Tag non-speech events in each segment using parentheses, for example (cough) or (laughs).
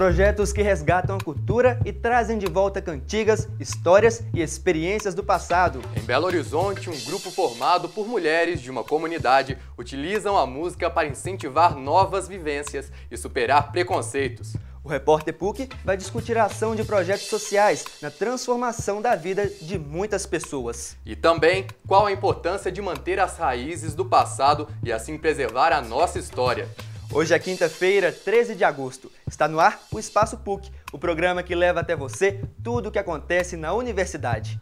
Projetos que resgatam a cultura e trazem de volta cantigas, histórias e experiências do passado. Em Belo Horizonte, um grupo formado por mulheres de uma comunidade utilizam a música para incentivar novas vivências e superar preconceitos. O repórter PUC vai discutir a ação de projetos sociais na transformação da vida de muitas pessoas. E também qual a importância de manter as raízes do passado e assim preservar a nossa história. Hoje é quinta-feira, 13 de agosto. Está no ar o Espaço PUC, o programa que leva até você tudo o que acontece na universidade.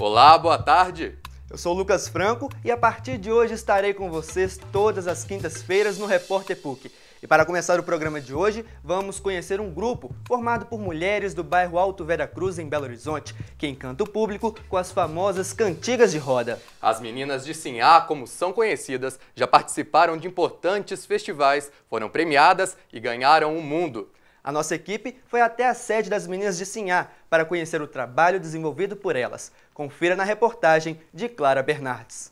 Olá, boa tarde. Eu sou Lucas Franco e a partir de hoje estarei com vocês todas as quintas-feiras no Repórter PUC. E para começar o programa de hoje, vamos conhecer um grupo formado por mulheres do bairro Alto Vera Cruz, em Belo Horizonte, que encanta o público com as famosas cantigas de roda. As meninas de Sinhá, como são conhecidas, já participaram de importantes festivais, foram premiadas e ganharam o mundo. A nossa equipe foi até a sede das meninas de Sinhá para conhecer o trabalho desenvolvido por elas. Confira na reportagem de Clara Bernardes.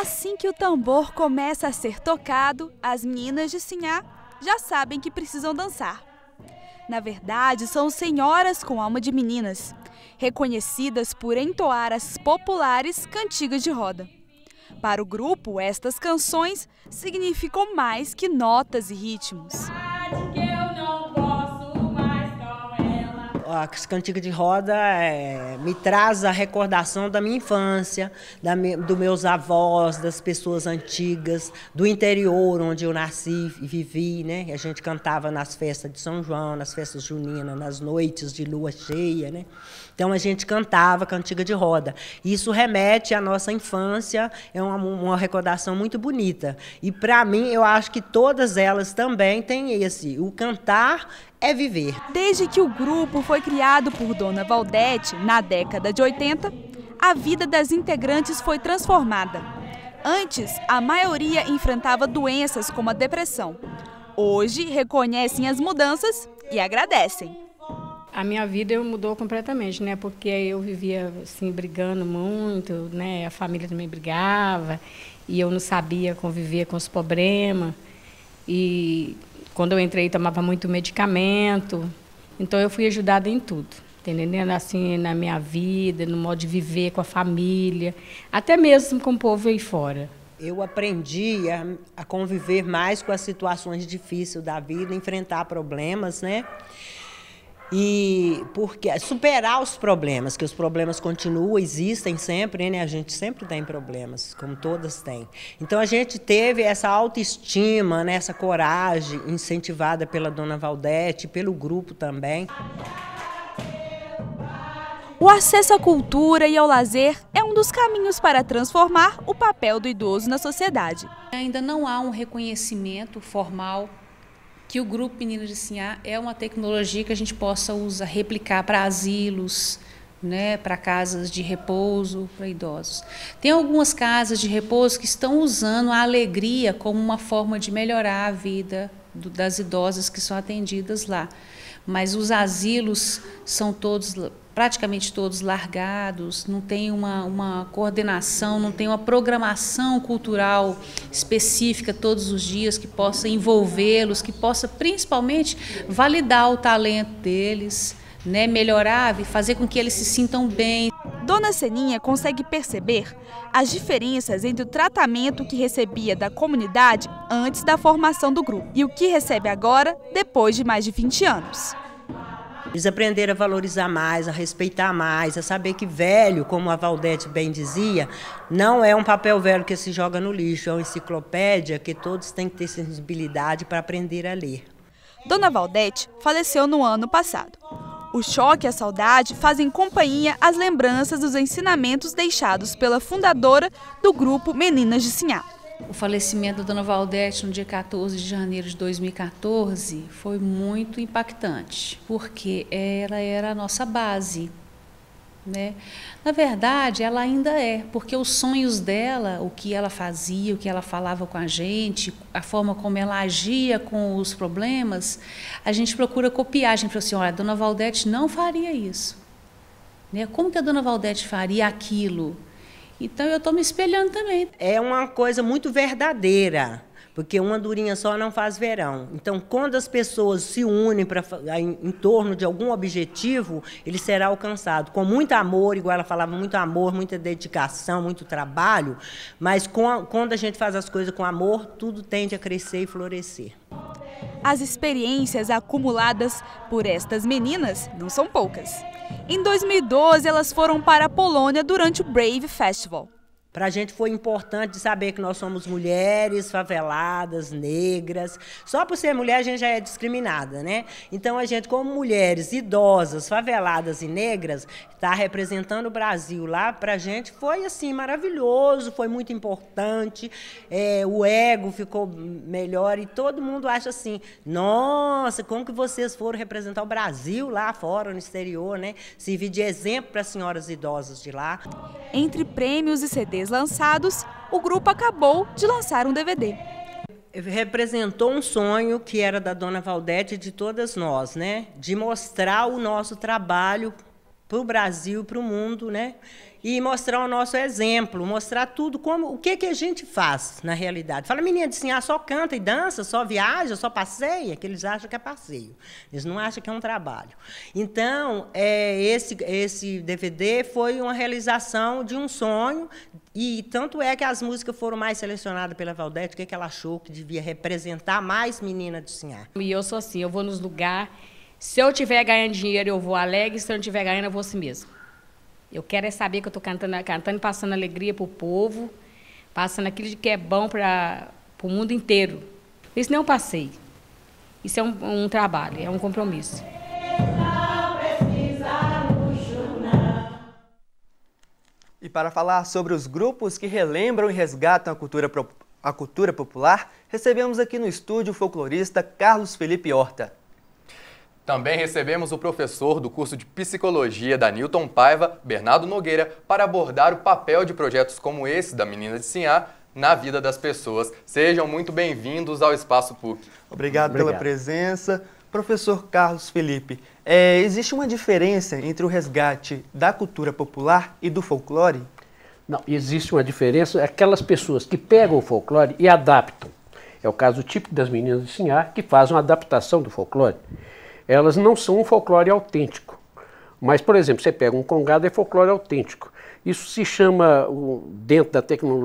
Assim que o tambor começa a ser tocado, as meninas de Sinhá já sabem que precisam dançar. Na verdade, são senhoras com alma de meninas, reconhecidas por entoar as populares cantigas de roda. Para o grupo, estas canções significam mais que notas e ritmos a cantiga de roda é, me traz a recordação da minha infância, da me, dos meus avós, das pessoas antigas, do interior onde eu nasci e vivi, né? A gente cantava nas festas de São João, nas festas juninas, nas noites de lua cheia, né? Então a gente cantava cantiga de roda. Isso remete à nossa infância, é uma, uma recordação muito bonita. E para mim, eu acho que todas elas também têm esse, o cantar é viver. Desde que o grupo foi criado por Dona Valdete, na década de 80, a vida das integrantes foi transformada. Antes, a maioria enfrentava doenças como a depressão. Hoje, reconhecem as mudanças e agradecem. A minha vida mudou completamente, né? Porque eu vivia assim brigando muito, né? A família também brigava e eu não sabia conviver com os problemas. E quando eu entrei, tomava muito medicamento. Então, eu fui ajudada em tudo, entendendo? Assim, na minha vida, no modo de viver com a família, até mesmo com o povo aí fora. Eu aprendi a, a conviver mais com as situações difíceis da vida, enfrentar problemas, né? E porque superar os problemas, que os problemas continuam, existem sempre, né? A gente sempre tem problemas, como todas têm. Então a gente teve essa autoestima, né? essa coragem incentivada pela dona Valdete, pelo grupo também. O acesso à cultura e ao lazer é um dos caminhos para transformar o papel do idoso na sociedade. Ainda não há um reconhecimento formal que o Grupo Meninas de Sinhá é uma tecnologia que a gente possa usar, replicar para asilos, né, para casas de repouso para idosos. Tem algumas casas de repouso que estão usando a alegria como uma forma de melhorar a vida do, das idosas que são atendidas lá. Mas os asilos são todos praticamente todos largados, não tem uma, uma coordenação, não tem uma programação cultural específica todos os dias que possa envolvê-los, que possa principalmente validar o talento deles, né, melhorar, fazer com que eles se sintam bem. Dona Seninha consegue perceber as diferenças entre o tratamento que recebia da comunidade antes da formação do grupo e o que recebe agora, depois de mais de 20 anos. Eles aprenderam a valorizar mais, a respeitar mais, a saber que velho, como a Valdete bem dizia, não é um papel velho que se joga no lixo, é uma enciclopédia que todos têm que ter sensibilidade para aprender a ler. Dona Valdete faleceu no ano passado. O choque e a saudade fazem companhia às lembranças dos ensinamentos deixados pela fundadora do grupo Meninas de Sinhá. O falecimento da dona Valdete no dia 14 de janeiro de 2014 foi muito impactante, porque ela era a nossa base. Né? Na verdade, ela ainda é, porque os sonhos dela, o que ela fazia, o que ela falava com a gente, a forma como ela agia com os problemas, a gente procura copiar. A gente fala assim: olha, a dona Valdete não faria isso. Né? Como que a dona Valdete faria aquilo? Então eu estou me espelhando também. É uma coisa muito verdadeira porque uma durinha só não faz verão. Então, quando as pessoas se unem pra, em, em, torno de algum objetivo, ele será alcançado. Com muito amor, igual ela falava, muito amor, muita dedicação, muito trabalho, mas com, quando a gente faz as coisas com amor, tudo tende a crescer e florescer. As experiências acumuladas por estas meninas não são poucas. Em 2012, elas foram para a Polônia durante o Brave Festival. Para a gente foi importante saber que nós somos mulheres faveladas, negras. Só por ser mulher a gente já é discriminada, né? Então a gente, como mulheres idosas, faveladas e negras, está representando o Brasil lá. Para a gente foi assim maravilhoso, foi muito importante. É, o ego ficou melhor e todo mundo acha assim: nossa, como que vocês foram representar o Brasil lá fora, no exterior, né? Servir de exemplo para as senhoras idosas de lá. Entre prêmios e CDs lançados, o grupo acabou de lançar um DVD. Representou um sonho que era da dona Valdete e de todas nós, né? De mostrar o nosso trabalho para o Brasil, para o mundo, né? e mostrar o nosso exemplo, mostrar tudo como o que que a gente faz na realidade. Fala menina de assim, ah, só canta e dança, só viaja, só passeia, que eles acham que é passeio. Eles não acham que é um trabalho. Então, é, esse esse DVD foi uma realização de um sonho e tanto é que as músicas foram mais selecionadas pela Valdete, o que, que ela achou que devia representar mais menina de Sinhá. E eu sou assim, eu vou nos lugares, se eu tiver ganhando dinheiro eu vou alegre, se eu não tiver ganhando eu vou assim mesmo. Eu quero é saber que eu estou cantando, cantando e passando alegria para o povo, passando aquilo que é bom para o mundo inteiro. Isso não é um passeio. Isso é um, um trabalho, é um compromisso. E para falar sobre os grupos que relembram e resgatam a cultura, a cultura popular, recebemos aqui no estúdio o folclorista Carlos Felipe Horta. Também recebemos o professor do curso de Psicologia da Newton Paiva, Bernardo Nogueira, para abordar o papel de projetos como esse da Menina de Sinhá na vida das pessoas. Sejam muito bem-vindos ao Espaço PUC. Obrigado, Obrigado, pela presença. Professor Carlos Felipe, é, existe uma diferença entre o resgate da cultura popular e do folclore? Não, existe uma diferença. Aquelas pessoas que pegam o folclore e adaptam. É o caso típico das meninas de Sinhá, que fazem uma adaptação do folclore elas não são um folclore autêntico. Mas, por exemplo, você pega um congado é folclore autêntico. Isso se chama, dentro, da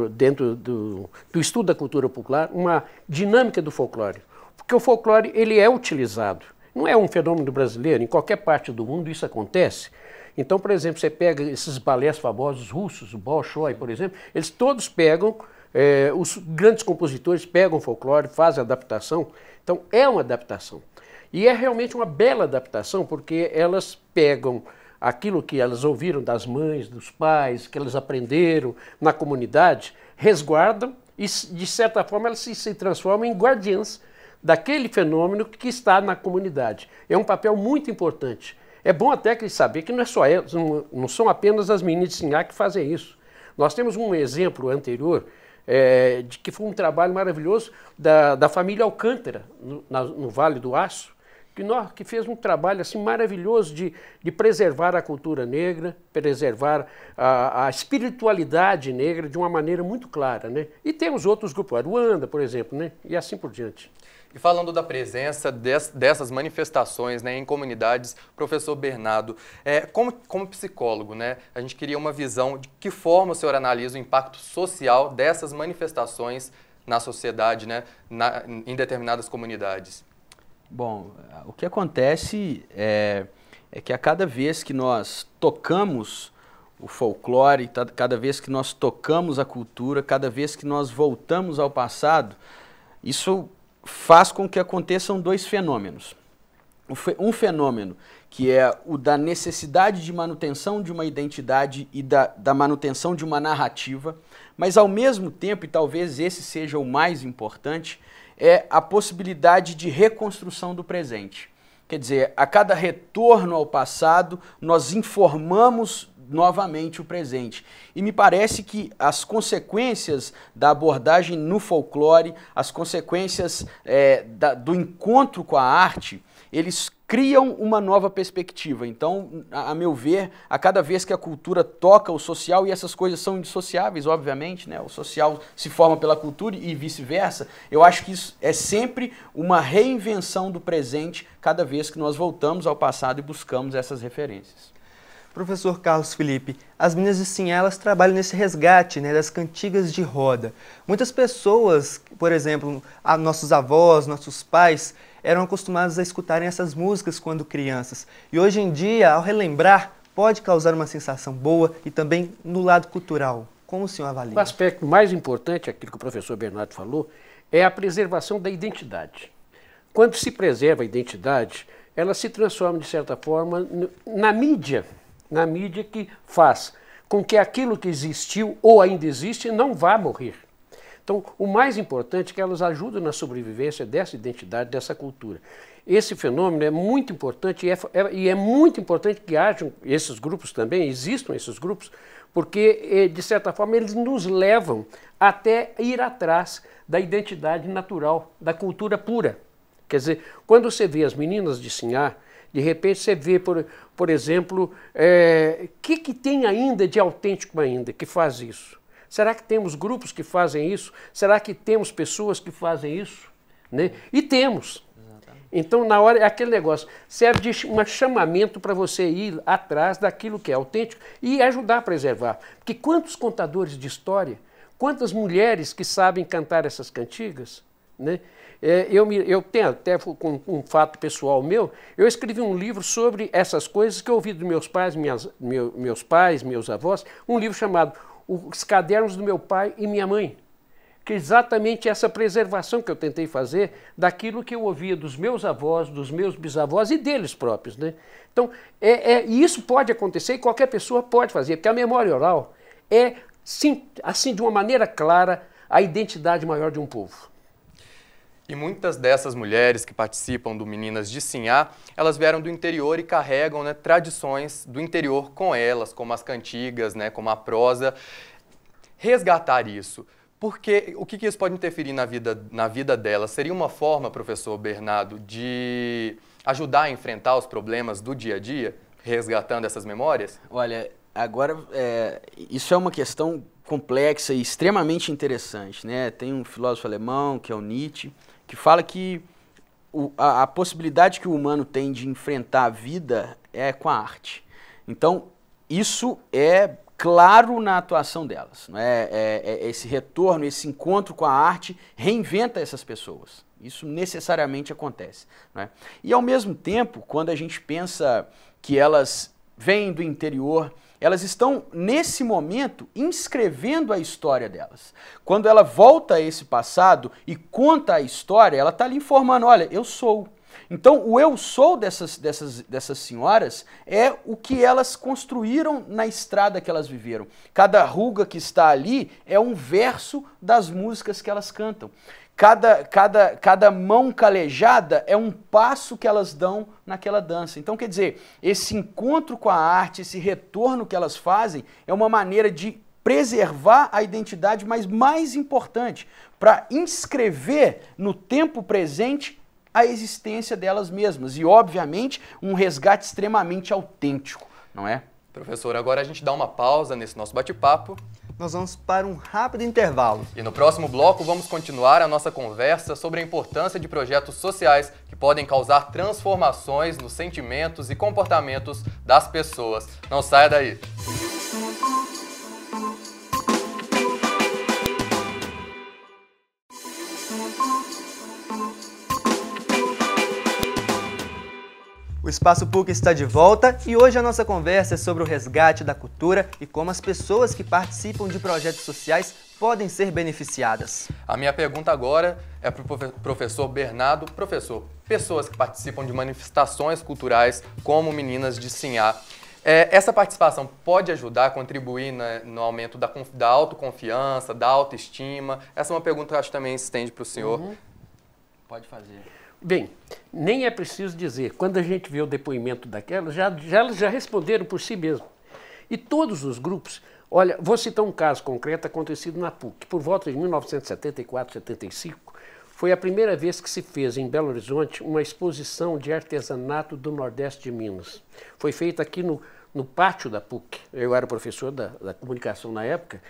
dentro do, do estudo da cultura popular, uma dinâmica do folclore. Porque o folclore ele é utilizado. Não é um fenômeno brasileiro, em qualquer parte do mundo isso acontece. Então, por exemplo, você pega esses balés famosos russos, o Bolshoi, por exemplo, eles todos pegam, é, os grandes compositores pegam folclore, fazem adaptação. Então, é uma adaptação. E é realmente uma bela adaptação, porque elas pegam aquilo que elas ouviram das mães, dos pais, que elas aprenderam na comunidade, resguardam e, de certa forma, elas se, se transformam em guardiãs daquele fenômeno que está na comunidade. É um papel muito importante. É bom até que saber que não, é só, é, não são apenas as meninas de Sinhá que fazem isso. Nós temos um exemplo anterior é, de que foi um trabalho maravilhoso da, da família Alcântara, no, na, no Vale do Aço, que, nós, que fez um trabalho assim maravilhoso de, de preservar a cultura negra, preservar a, a espiritualidade negra de uma maneira muito clara, né? E temos outros grupos, Aruanda, por exemplo, né? E assim por diante. E falando da presença dessas manifestações né, em comunidades, professor Bernardo, é, como, como, psicólogo, né, a gente queria uma visão de que forma o senhor analisa o impacto social dessas manifestações na sociedade, né, na, em determinadas comunidades. Bom, o que acontece é, é que a cada vez que nós tocamos o folclore, cada vez que nós tocamos a cultura, cada vez que nós voltamos ao passado, isso faz com que aconteçam dois fenômenos. Um fenômeno que é o da necessidade de manutenção de uma identidade e da, da manutenção de uma narrativa, mas ao mesmo tempo, e talvez esse seja o mais importante, é a possibilidade de reconstrução do presente. Quer dizer, a cada retorno ao passado, nós informamos novamente o presente. E me parece que as consequências da abordagem no folclore, as consequências é, da, do encontro com a arte, eles criam uma nova perspectiva. Então, a, a, meu ver, a cada vez que a cultura toca o social, e essas coisas são indissociáveis, obviamente, né? o social se forma pela cultura e vice-versa, eu acho que isso é sempre uma reinvenção do presente cada vez que nós voltamos ao passado e buscamos essas referências. Professor Carlos Felipe, as Minas de Sinhalas trabalham nesse resgate né, das cantigas de roda. Muitas pessoas, por exemplo, nossos avós, nossos pais, eram acostumados a escutarem essas músicas quando crianças. E hoje em dia, ao relembrar, pode causar uma sensação boa e também no lado cultural. Como o senhor avalia? O aspecto mais importante, aquilo que o professor Bernardo falou, é a preservação da identidade. Quando se preserva a identidade, ela se transforma, de certa forma, na mídia. Na mídia que faz com que aquilo que existiu ou ainda existe não vá morrer. Então, o mais importante é que elas ajudam na sobrevivência dessa identidade, dessa cultura. Esse fenômeno é muito importante e é, é, e é muito importante que hajam esses grupos também, existam esses grupos, porque, eh, de certa forma, eles nos levam até ir atrás da identidade natural, da cultura pura. Quer dizer, quando você vê as meninas de Sinhá, de repente você vê, por, por exemplo, o eh, é, que, que tem ainda de autêntico ainda que faz isso? Será que temos grupos que fazem isso? Será que temos pessoas que fazem isso? Né? E temos. Então, na hora, é aquele negócio. Serve de um chamamento para você ir atrás daquilo que é autêntico e ajudar a preservar. Porque quantos contadores de história, quantas mulheres que sabem cantar essas cantigas, né? É, eu, me, eu tenho até com um, um fato pessoal meu, eu escrevi um livro sobre essas coisas que eu ouvi dos meus pais, minhas, meu, meus pais, meus avós, um livro chamado os cadernos do meu pai e minha mãe. Que é exatamente essa preservação que eu tentei fazer daquilo que eu ouvia dos meus avós, dos meus bisavós e deles próprios. Né? Então, é, é, isso pode acontecer e qualquer pessoa pode fazer, porque a memória oral é, sim, assim, de uma maneira clara, a identidade maior de um povo. E muitas dessas mulheres que participam do Meninas de Sinhá, elas vieram do interior e carregam né, tradições do interior com elas, como as cantigas, né, como a prosa. Resgatar isso. Porque o que, que isso pode interferir na vida, na vida delas? Seria uma forma, professor Bernardo, de ajudar a enfrentar os problemas do dia a dia, resgatando essas memórias? Olha, agora é, isso é uma questão complexa e extremamente interessante, né? Tem um filósofo alemão que é o Nietzsche, que fala que o, a, a possibilidade que o humano tem de enfrentar a vida é com a arte. Então, isso é claro na atuação delas. né? é? É, é? esse retorno, esse encontro com a arte reinventa essas pessoas. Isso necessariamente acontece. É? E ao mesmo tempo, quando a gente pensa que elas vêm do interior elas estão, nesse momento, inscrevendo a história delas. Quando ela volta a esse passado e conta a história, ela está lhe informando: olha, eu sou. Então, o eu sou dessas, dessas, dessas senhoras é o que elas construíram na estrada que elas viveram. Cada ruga que está ali é um verso das músicas que elas cantam. Cada, cada, cada mão calejada é um passo que elas dão naquela dança. Então, quer dizer, esse encontro com a arte, esse retorno que elas fazem, é uma maneira de preservar a identidade, mas mais importante, para inscrever no tempo presente a existência delas mesmas. E, obviamente, um resgate extremamente autêntico, não é? Professor, agora a gente dá uma pausa nesse nosso bate-papo nós vamos para um rápido intervalo. E no próximo bloco vamos continuar a nossa conversa sobre a importância de projetos sociais que podem causar transformações nos sentimentos e comportamentos das pessoas. Não saia daí. Espaço PUC está de volta e hoje a nossa conversa é sobre o resgate da cultura e como as pessoas que participam de projetos sociais podem ser beneficiadas. A minha pergunta agora é para o professor Bernardo. Professor, pessoas que participam de manifestações culturais como Meninas de Sinhá, é, essa participação pode ajudar a contribuir né, no aumento da, da, autoconfiança, da autoestima? Essa é uma pergunta que eu acho que também estende para o senhor. Uhum. Pode fazer. Bem, nem é preciso dizer, quando a gente vê o depoimento daquelas, já, já, elas já responderam por si mesmas. E todos os grupos, olha, vou citar um caso concreto acontecido na PUC, por volta de 1974, 75, foi a primeira vez que se fez em Belo Horizonte uma exposição de artesanato do Nordeste de Minas. Foi feita aqui no, no pátio da PUC. Eu era professor da, da comunicação na época.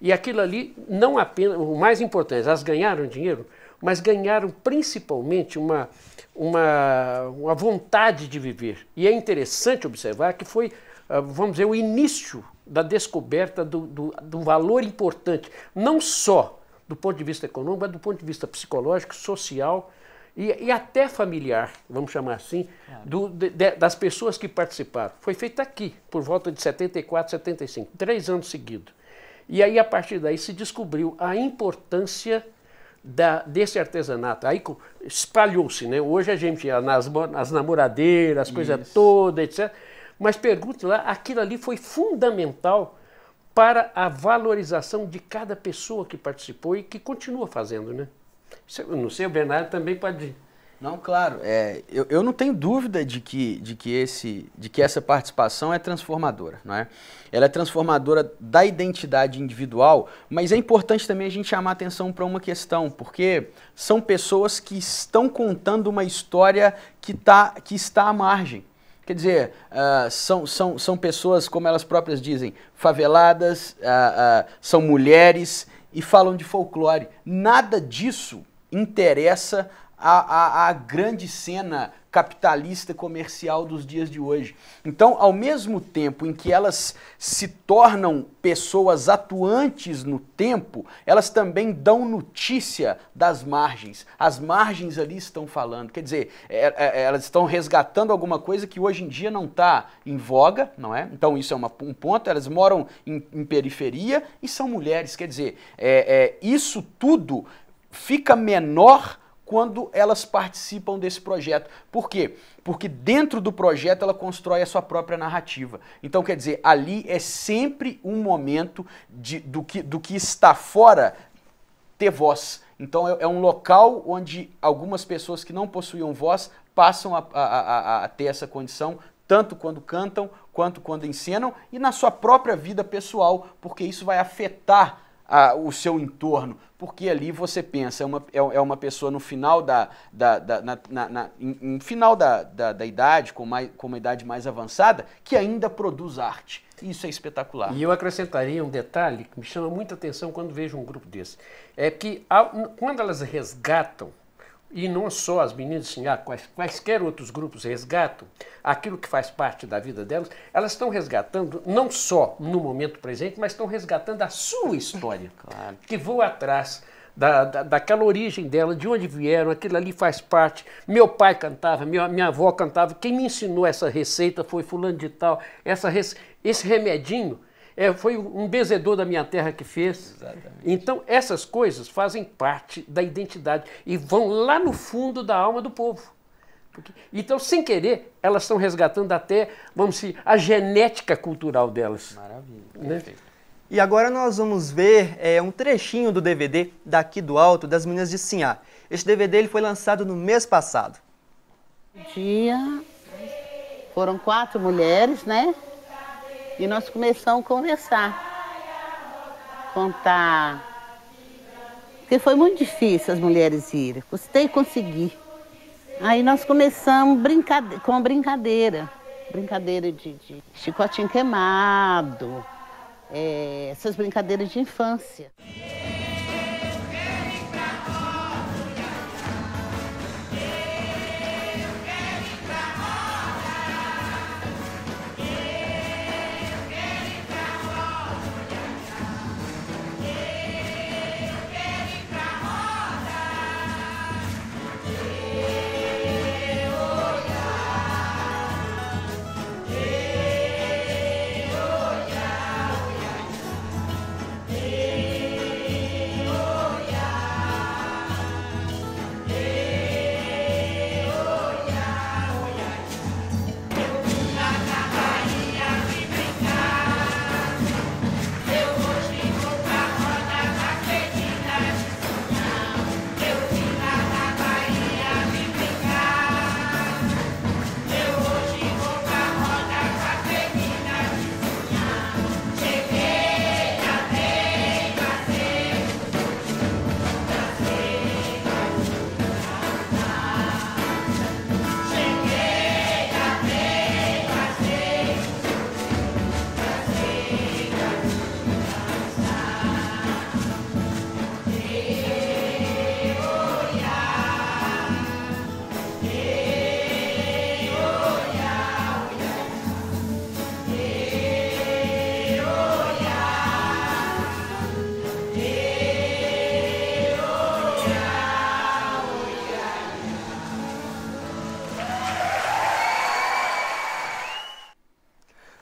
E aquilo ali, não apenas, o mais importante, elas ganharam dinheiro, mas ganharam principalmente uma, uma, uma vontade de viver. E é interessante observar que foi, ah, vamos dizer, o início da descoberta do, do, do valor importante, não só do ponto de vista econômico, mas do ponto de vista psicológico, social e, e até familiar, vamos chamar assim, do, de, das pessoas que participaram. Foi feito aqui, por volta de 74, 75, três anos seguidos. E aí, a partir daí, se descobriu a importância da, desse artesanato. Aí espalhou-se, né? Hoje a gente, nas, nas namoradeiras, as coisas todas, etc. Mas pergunte lá, aquilo ali foi fundamental para a valorização de cada pessoa que participou e que continua fazendo, né? Não sei, o Bernardo também pode não, claro. É, eu, eu não tenho dúvida de que, de, que esse, de que essa participação é transformadora. Não é? Ela é transformadora da identidade individual, mas é importante também a gente chamar atenção para uma questão, porque são pessoas que estão contando uma história que, tá, que está à margem. Quer dizer, uh, são, são, são pessoas, como elas próprias dizem, faveladas, uh, uh, são mulheres e falam de folclore. Nada disso interessa a, a, a grande cena capitalista comercial dos dias de hoje. Então, ao mesmo tempo em que elas se tornam pessoas atuantes no tempo, elas também dão notícia das margens. As margens ali estão falando, quer dizer, é, é, é elas estão resgatando alguma coisa que hoje em dia não está em voga, não é? Então, isso é uma, um ponto. Elas moram em, em, periferia e são mulheres, quer dizer, é, é isso tudo fica menor quando elas participam desse projeto. Por quê? Porque dentro do projeto ela constrói a sua própria narrativa. Então, quer dizer, ali é sempre um momento de, do, que, do que está fora ter voz. Então, é, é um local onde algumas pessoas que não possuíam voz passam a, a, a, a ter essa condição, tanto quando cantam quanto quando encenam e na sua própria vida pessoal, porque isso vai afetar a, o seu entorno, porque ali você pensa, é uma, é, é uma pessoa no final da, da, da na, na, na, em, final da, da, da, idade, com, mais, com uma idade mais avançada, que ainda produz arte. Isso é espetacular. E eu acrescentaria um detalhe que me chama muita atenção quando vejo um grupo desse. É que ao, quando elas resgatam e não só as meninas assim, ah, quais quaisquer outros grupos resgatam aquilo que faz parte da vida delas, elas estão resgatando não só no momento presente, mas estão resgatando a sua história, (laughs) claro. que voa atrás da, da, daquela origem dela, de onde vieram, aquilo ali faz parte. Meu pai cantava, minha, minha avó cantava, quem me ensinou essa receita foi fulano de tal, essa, esse remedinho é, foi um benzedor da minha terra que fez. Exatamente. Então, essas coisas fazem parte da identidade e vão lá no fundo da alma do povo. Porque, então, sem querer, elas estão resgatando até, vamos dizer, a genética cultural delas. Maravilha. Né? E agora nós vamos ver é, um trechinho do DVD daqui do alto das Minas de Sinhá. Este DVD ele foi lançado no mês passado. Um dia foram quatro mulheres, né? E nós começamos a conversar, contar. Porque foi muito difícil as mulheres irem, custei conseguir. Aí nós começamos brincade com brincadeira, brincadeira de, de chicotinho queimado, é, essas brincadeiras de infância.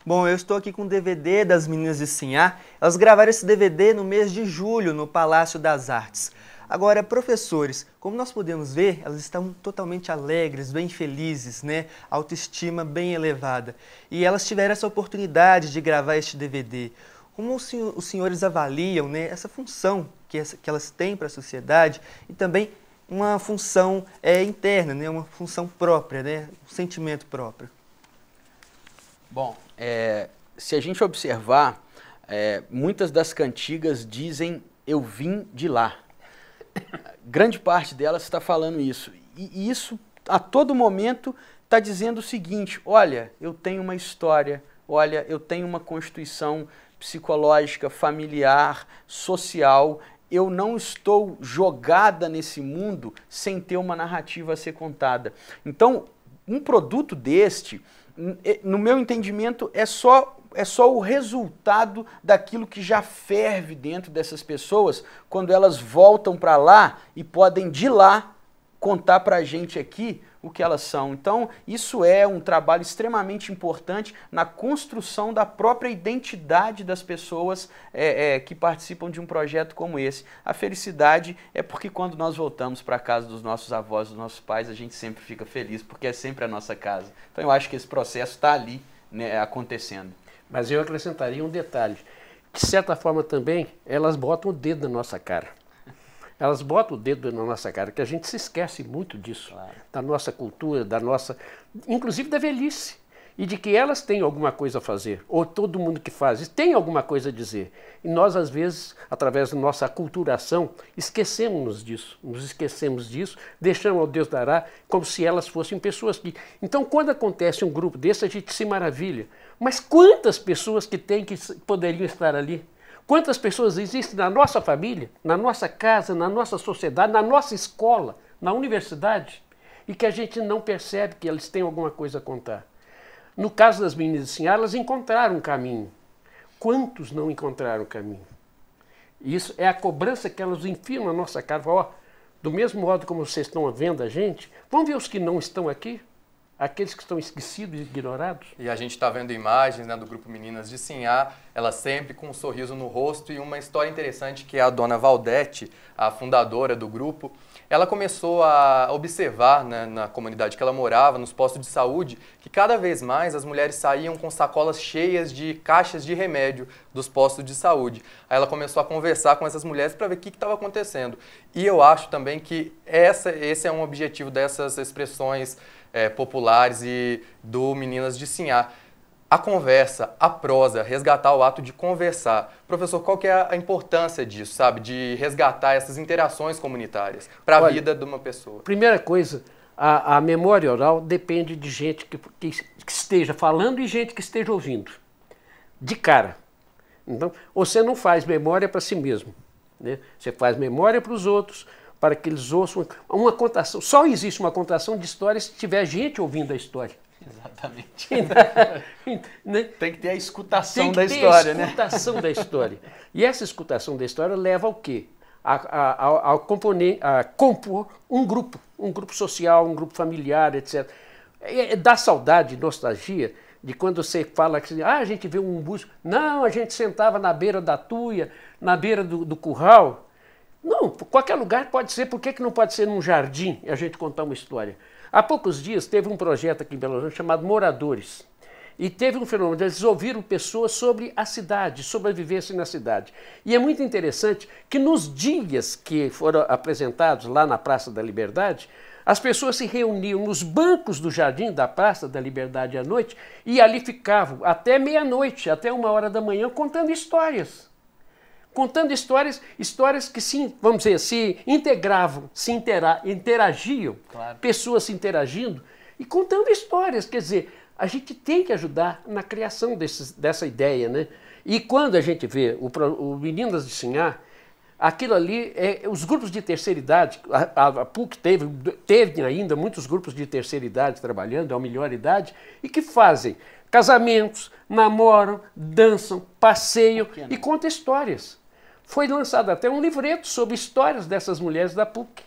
Bom, eu estou aqui com o DVD das meninas de Sinhá. Elas gravaram esse DVD no mês de julho, no Palácio das Artes. Agora, professores, como nós podemos ver, elas estão totalmente alegres, bem felizes, né? Autoestima bem elevada. E elas tiveram essa oportunidade de gravar este DVD. Como os, senhores avaliam né, essa função que, essa, que elas têm para a sociedade e também uma função é, interna, né, uma função própria, né, um sentimento próprio? Bom, é, se a gente observar, é, muitas das cantigas dizem eu vim de lá. Grande parte delas está falando isso. E isso, a todo momento, está dizendo o seguinte: olha, eu tenho uma história, olha, eu tenho uma constituição psicológica, familiar, social. Eu não estou jogada nesse mundo sem ter uma narrativa a ser contada. Então, um produto deste é, no meu entendimento, é só é só o resultado daquilo que já ferve dentro dessas pessoas quando elas voltam para lá e podem de lá contar para a gente aqui o que elas são. Então, isso é um trabalho extremamente importante na construção da própria identidade das pessoas é, é, que participam de um projeto como esse. A felicidade é porque quando nós voltamos para a casa dos nossos avós, dos nossos pais, a gente sempre fica feliz, porque é sempre a nossa casa. Então, eu acho que esse processo está ali né, acontecendo. Mas eu acrescentaria um detalhe. De certa forma também, elas botam o dedo na nossa cara elas botam o dedo na nossa cara, que a gente se esquece muito disso, claro. da nossa cultura, da nossa, inclusive da velhice, e de que elas têm alguma coisa a fazer, ou todo mundo que faz tem alguma coisa a dizer. E nós, às vezes, através da nossa aculturação, esquecemos disso, nos esquecemos disso, deixamos ao Deus dará como se elas fossem pessoas que. Então, quando acontece um grupo desse, a gente se maravilha. Mas quantas pessoas que tem que poderiam estar ali? Quantas pessoas existem na nossa família, na nossa casa, na nossa sociedade, na nossa escola, na universidade, e que a gente não percebe que eles têm alguma coisa a contar? No caso das meninas assim, elas encontraram um caminho. Quantos não encontraram o caminho? Isso é a cobrança que elas enfiam na nossa cara. oh, do mesmo modo como vocês estão vendo a gente, vamos ver os que não estão aqui? aqueles que estão esquecidos e ignorados. E a gente está vendo imagens né, do grupo Meninas de Sinhá, ela sempre com um sorriso no rosto e uma história interessante que é a dona Valdete, a fundadora do grupo. Ela começou a observar né, na comunidade que ela morava, nos postos de saúde, que cada vez mais as mulheres saíam com sacolas cheias de caixas de remédio dos postos de saúde. Aí ela começou a conversar com essas mulheres para ver o que estava acontecendo. E eu acho também que essa, esse é um objetivo dessas expressões é, populares e do Meninas de Sinhá. A conversa, a prosa, resgatar o ato de conversar. Professor, qual que é a importância disso, sabe? De resgatar essas interações comunitárias para a vida de uma pessoa. Primeira coisa, a, a memória oral depende de gente que, que, que esteja falando e gente que esteja ouvindo. De cara. Então, você não faz memória para si mesmo. Né? Você faz memória para os outros, para que eles ouçam uma contação. Só existe uma contação de história se tiver gente ouvindo a história. Exatamente. Tem que ter a escutação da história, né? Tem que ter a escutação né? da história. E essa escutação da história leva ao quê? A, a, a, a, compor um grupo, um grupo social, um grupo familiar, etc. É, é, dá saudade, nostalgia, de quando você fala que ah, a gente vê um músico. Não, a gente sentava na beira da tuia, na beira do, do curral, não, qualquer lugar pode ser. Por que, que não pode ser num jardim e a gente contar uma história? Há poucos dias teve um projeto aqui em Belo Horizonte chamado Moradores. E teve um fenômeno, eles ouviram pessoas sobre a cidade, sobre a vivência na cidade. E é muito interessante que nos dias que foram apresentados lá na Praça da Liberdade, as pessoas se reuniam nos bancos do jardim da Praça da Liberdade à noite e ali ficavam até meia-noite, até uma hora da manhã, contando histórias contando histórias, histórias que se, vamos dizer, se integravam, se intera interagiam, claro. pessoas se interagindo e contando histórias. Quer dizer, a gente tem que ajudar na criação dessa ideia, né? E quando a gente vê o, o Meninas de sinhar, aquilo ali, é, os grupos de terceira idade, a, a, PUC teve, teve ainda muitos grupos de terceira idade trabalhando, é a melhor idade, e que fazem casamentos, namoram, dançam, passeiam e contam histórias foi lançado até um livreto sobre histórias dessas mulheres da PUC.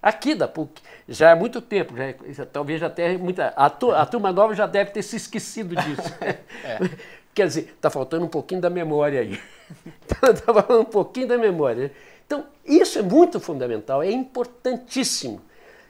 Aqui da PUC, já há muito tempo, já, é, já talvez até muita. A, tu, a, turma nova já deve ter se esquecido disso. (laughs) é. (laughs) Quer dizer, está faltando um pouquinho da memória aí. Está (laughs) tá faltando um pouquinho da memória. Então, isso é muito fundamental, é importantíssimo.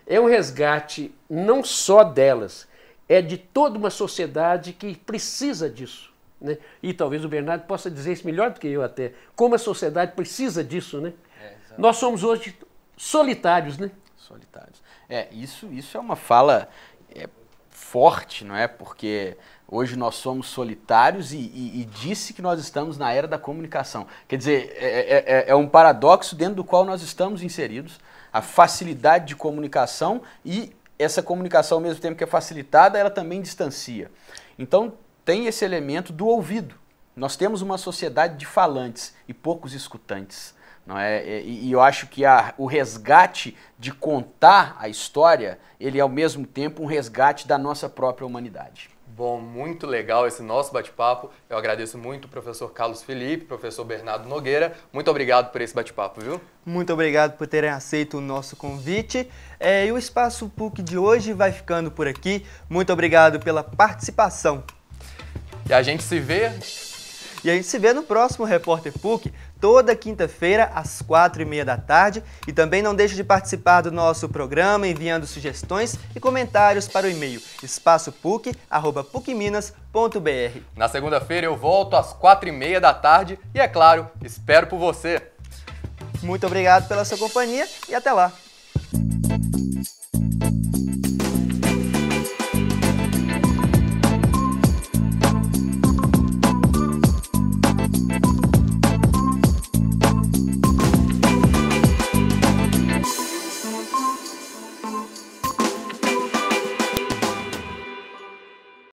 É um resgate não só delas, é de toda uma sociedade que precisa disso. Né? E talvez o Bernardo possa dizer isso melhor do que eu até. Como a sociedade precisa disso, né? É, Nós somos hoje solitários, né? Solitários. É, isso, isso é uma fala é, forte, não é? Porque hoje nós somos solitários e, e, e, disse que nós estamos na era da comunicação. Quer dizer, é, é, é, é um paradoxo dentro do qual nós estamos inseridos. A facilidade de comunicação e essa comunicação, ao mesmo tempo que é facilitada, ela também distancia. Então, tem esse elemento do ouvido. Nós temos uma sociedade de falantes e poucos escutantes. Não é? E eu acho que a, o resgate de contar a história, ele é ao mesmo tempo um resgate da nossa própria humanidade. Bom, muito legal esse nosso bate-papo. Eu agradeço muito o professor Carlos Felipe, professor Bernardo Nogueira. Muito obrigado por esse bate-papo, viu? Muito obrigado por terem aceito o nosso convite. É, e o Espaço PUC de hoje vai ficando por aqui. Muito obrigado pela participação. E a gente se vê. E a gente se vê no próximo Repórter PUC, toda quinta-feira, às quatro e meia da tarde. E também não deixe de participar do nosso programa enviando sugestões e comentários para o e-mail espaçopuc.pucminas.br. Na segunda-feira eu volto às quatro e meia da tarde e, é claro, espero por você. Muito obrigado pela sua companhia e até lá.